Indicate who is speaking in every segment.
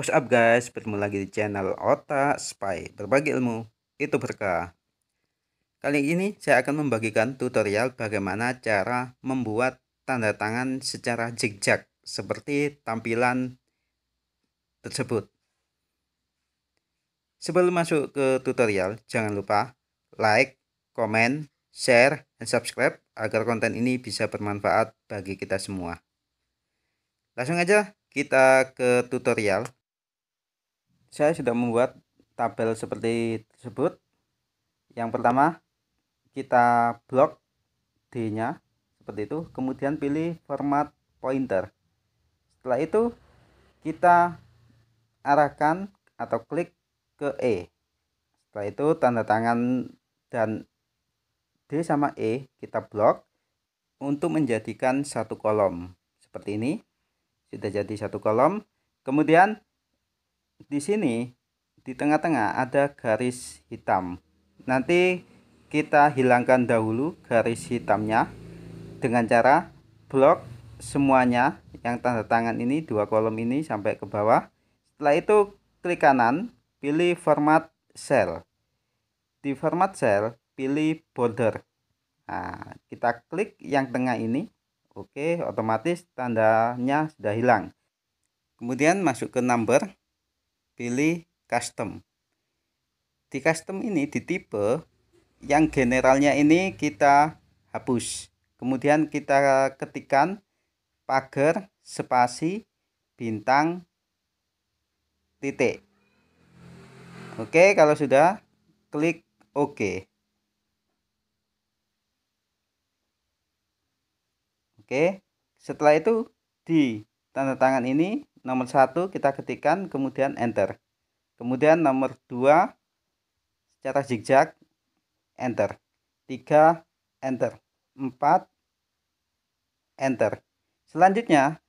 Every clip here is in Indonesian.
Speaker 1: What's up guys, bertemu lagi di channel Otak Spy, berbagi ilmu, itu berkah. Kali ini saya akan membagikan tutorial bagaimana cara membuat tanda tangan secara zigzag seperti tampilan tersebut. Sebelum masuk ke tutorial, jangan lupa like, comment, share, dan subscribe agar konten ini bisa bermanfaat bagi kita semua. Langsung aja kita ke tutorial saya sudah membuat tabel seperti tersebut yang pertama kita blok D nya seperti itu kemudian pilih format pointer setelah itu kita arahkan atau klik ke E setelah itu tanda tangan dan D sama E kita blok untuk menjadikan satu kolom seperti ini sudah jadi satu kolom kemudian di sini di tengah-tengah ada garis hitam nanti kita hilangkan dahulu garis hitamnya dengan cara blok semuanya yang tanda tangan ini dua kolom ini sampai ke bawah setelah itu klik kanan pilih format cell di format cell pilih border nah, kita klik yang tengah ini oke otomatis tandanya sudah hilang kemudian masuk ke number pilih custom di custom ini di tipe yang generalnya ini kita hapus kemudian kita ketikkan pagar spasi bintang titik oke kalau sudah klik oke oke setelah itu di tanda tangan ini nomor satu kita ketikkan kemudian enter. Kemudian nomor dua secara zigzag enter. tiga enter. empat enter. Selanjutnya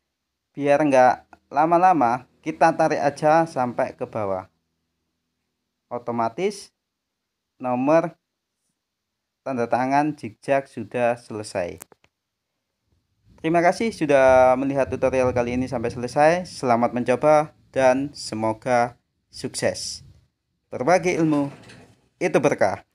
Speaker 1: biar enggak lama-lama kita tarik aja sampai ke bawah. Otomatis nomor tanda tangan zigzag sudah selesai. Terima kasih sudah melihat tutorial kali ini sampai selesai. Selamat mencoba dan semoga sukses. Terbagi ilmu itu berkah.